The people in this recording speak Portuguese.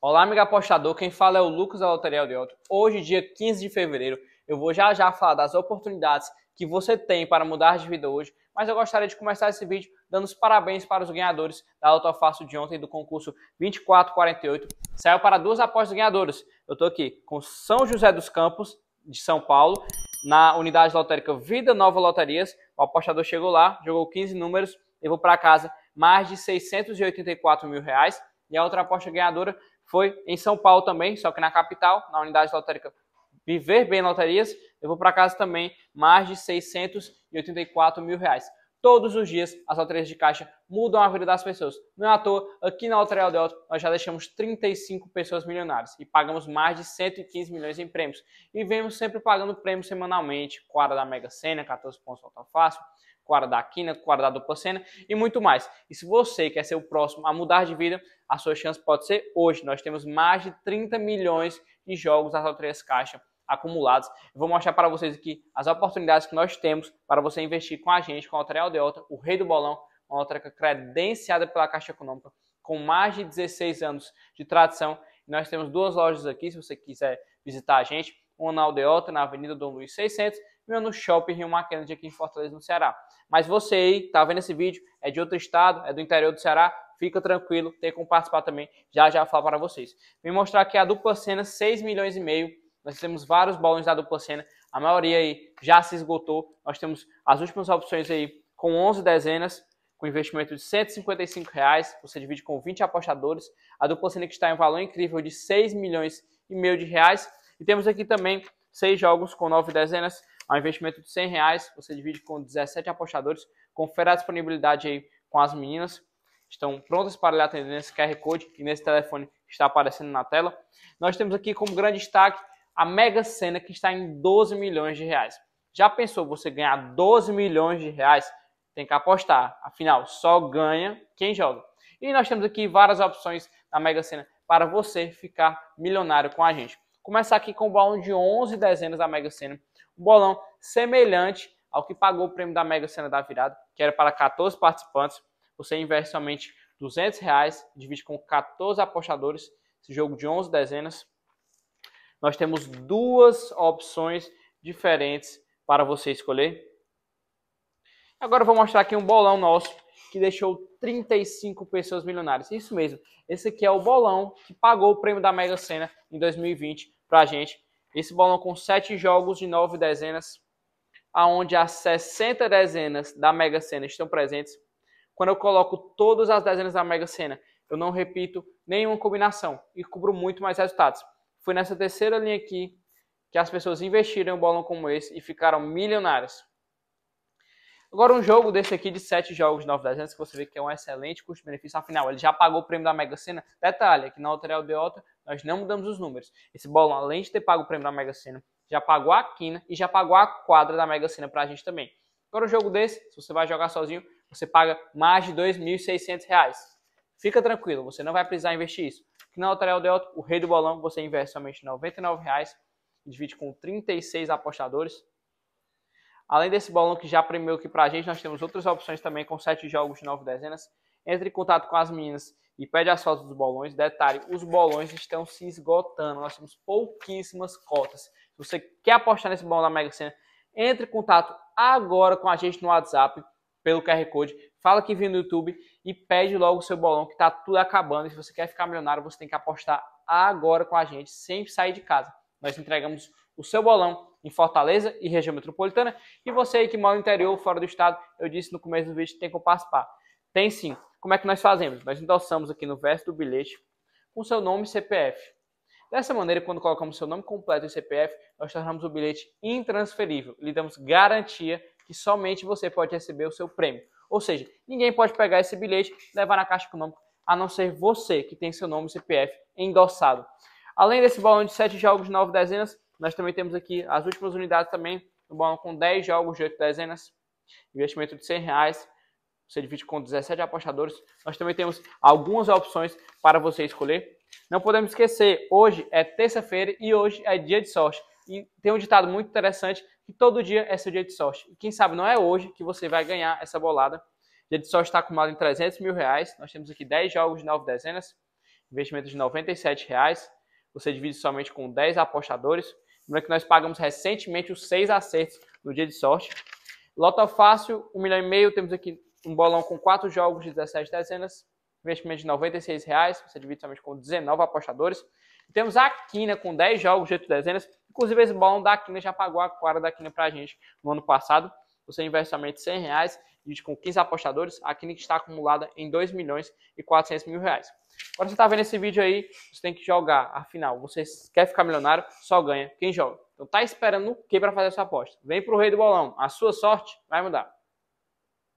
Olá, amigo apostador. Quem fala é o Lucas da Loteria de Outro. Hoje, dia 15 de fevereiro, eu vou já já falar das oportunidades que você tem para mudar de vida hoje, mas eu gostaria de começar esse vídeo dando os parabéns para os ganhadores da Autofácil de ontem do concurso 2448. Saiu para duas apostas ganhadoras. Eu estou aqui com São José dos Campos, de São Paulo, na unidade lotérica Vida Nova Lotarias. O apostador chegou lá, jogou 15 números, levou para casa mais de 684 mil reais. E a outra aposta ganhadora foi em São Paulo também, só que na capital, na unidade lotérica Viver Bem Loterias, levou para casa também mais de 684 mil reais. Todos os dias, as loterias de caixa mudam a vida das pessoas. Não é à toa, aqui na Loteria Delta, nós já deixamos 35 pessoas milionárias e pagamos mais de 115 milhões em prêmios. E vemos sempre pagando prêmios semanalmente, quadra da Mega Sena, 14 pontos total fácil, quadra da quina, quadra da dupla Sena e muito mais. E se você quer ser o próximo a mudar de vida, a sua chance pode ser hoje. Nós temos mais de 30 milhões de jogos das loterias caixa acumulados. Eu vou mostrar para vocês aqui as oportunidades que nós temos para você investir com a gente, com a Alteria Delta, o rei do bolão, uma lotérica credenciada pela Caixa Econômica, com mais de 16 anos de tradição. Nós temos duas lojas aqui, se você quiser visitar a gente, uma na Aldeota, na Avenida Dom Luiz 600, e uma no Shopping Rio Mackenzie, aqui em Fortaleza, no Ceará. Mas você aí tá está vendo esse vídeo, é de outro estado, é do interior do Ceará, fica tranquilo, tem como participar também, já já falo para vocês. Vim mostrar aqui a dupla cena, 6 milhões e meio, nós temos vários balões da dupla cena, a maioria aí já se esgotou. Nós temos as últimas opções aí com 11 dezenas, com investimento de 155 reais, você divide com 20 apostadores. A dupla cena que está em um valor incrível de 6 milhões e meio de reais. E temos aqui também seis jogos com 9 dezenas, a um investimento de 100 reais, você divide com 17 apostadores. Confere a disponibilidade aí com as meninas. Estão prontas para lhe atender nesse QR Code e nesse telefone que está aparecendo na tela. Nós temos aqui como grande destaque a Mega Sena que está em 12 milhões de reais. Já pensou você ganhar 12 milhões de reais? Tem que apostar. Afinal, só ganha quem joga. E nós temos aqui várias opções na Mega Sena para você ficar milionário com a gente. Começar aqui com o balão de 11 dezenas da Mega Sena. Um bolão semelhante ao que pagou o prêmio da Mega Sena da virada, que era para 14 participantes. Você investe somente 200 reais, divide com 14 apostadores, esse jogo de 11 dezenas nós temos duas opções diferentes para você escolher. Agora eu vou mostrar aqui um bolão nosso que deixou 35 pessoas milionárias. Isso mesmo. Esse aqui é o bolão que pagou o prêmio da Mega Sena em 2020 para a gente. Esse bolão com 7 jogos de 9 dezenas, aonde as 60 dezenas da Mega Sena estão presentes. Quando eu coloco todas as dezenas da Mega Sena, eu não repito nenhuma combinação e cubro muito mais resultados. Foi nessa terceira linha aqui que as pessoas investiram em um bolão como esse e ficaram milionárias. Agora, um jogo desse aqui de 7 jogos de 9,10, que você vê que é um excelente custo-benefício. Afinal, ele já pagou o prêmio da Mega Sena. Detalhe, aqui na Alteral Aldeota, nós não mudamos os números. Esse bolão, além de ter pago o prêmio da Mega Sena, já pagou a quina e já pagou a quadra da Mega Sena pra gente também. Agora, um jogo desse, se você vai jogar sozinho, você paga mais de R$ 2.600. Fica tranquilo, você não vai precisar investir isso não na Loteria Odeota, o rei do bolão, você investe somente R$ 99,00 e divide com 36 apostadores. Além desse bolão que já premiou aqui pra gente, nós temos outras opções também com 7 jogos de 9 dezenas. Entre em contato com as meninas e pede as fotos dos bolões. Detalhe, os bolões estão se esgotando. Nós temos pouquíssimas cotas. Se você quer apostar nesse bolão da Mega Sena, entre em contato agora com a gente no WhatsApp pelo QR Code fala que viu no YouTube e pede logo o seu bolão que está tudo acabando. E se você quer ficar milionário, você tem que apostar agora com a gente, sem sair de casa. Nós entregamos o seu bolão em Fortaleza e região metropolitana. E você aí que mora no interior, fora do estado, eu disse no começo do vídeo, tem que participar. Tem sim. Como é que nós fazemos? Nós endossamos aqui no verso do bilhete com seu nome e CPF. Dessa maneira, quando colocamos seu nome completo e CPF, nós tornamos o bilhete intransferível. Lhe damos garantia que somente você pode receber o seu prêmio. Ou seja, ninguém pode pegar esse bilhete e levar na Caixa Econômica, a não ser você, que tem seu nome e CPF endossado. Além desse balão de 7 jogos de 9 dezenas, nós também temos aqui as últimas unidades também, um balão com 10 jogos de 8 dezenas, investimento de 100 reais, você divide com 17 apostadores. Nós também temos algumas opções para você escolher. Não podemos esquecer, hoje é terça-feira e hoje é dia de sorte. E tem um ditado muito interessante que todo dia é seu dia de sorte. E quem sabe não é hoje que você vai ganhar essa bolada. O dia de sorte está acumulado em 300 mil reais. Nós temos aqui 10 jogos de 9 dezenas, investimento de 97 reais. Você divide somente com 10 apostadores. Lembrando que nós pagamos recentemente os 6 acertos no dia de sorte. Lota fácil, 1 um milhão e meio. Temos aqui um bolão com 4 jogos de 17 dezenas, investimento de 96 reais. Você divide somente com 19 apostadores. Temos a Quina com 10 jogos de 8 dezenas. Inclusive, esse bolão da Quina já pagou a quadra da Quina para a gente no ano passado. Você investimento é somente 100 reais e com 15 apostadores, a Quina está acumulada em 2 milhões e 400 mil reais. Agora você está vendo esse vídeo aí, você tem que jogar. Afinal, você quer ficar milionário, só ganha quem joga. Então tá esperando o que para fazer essa aposta? Vem pro Rei do Bolão. A sua sorte vai mudar.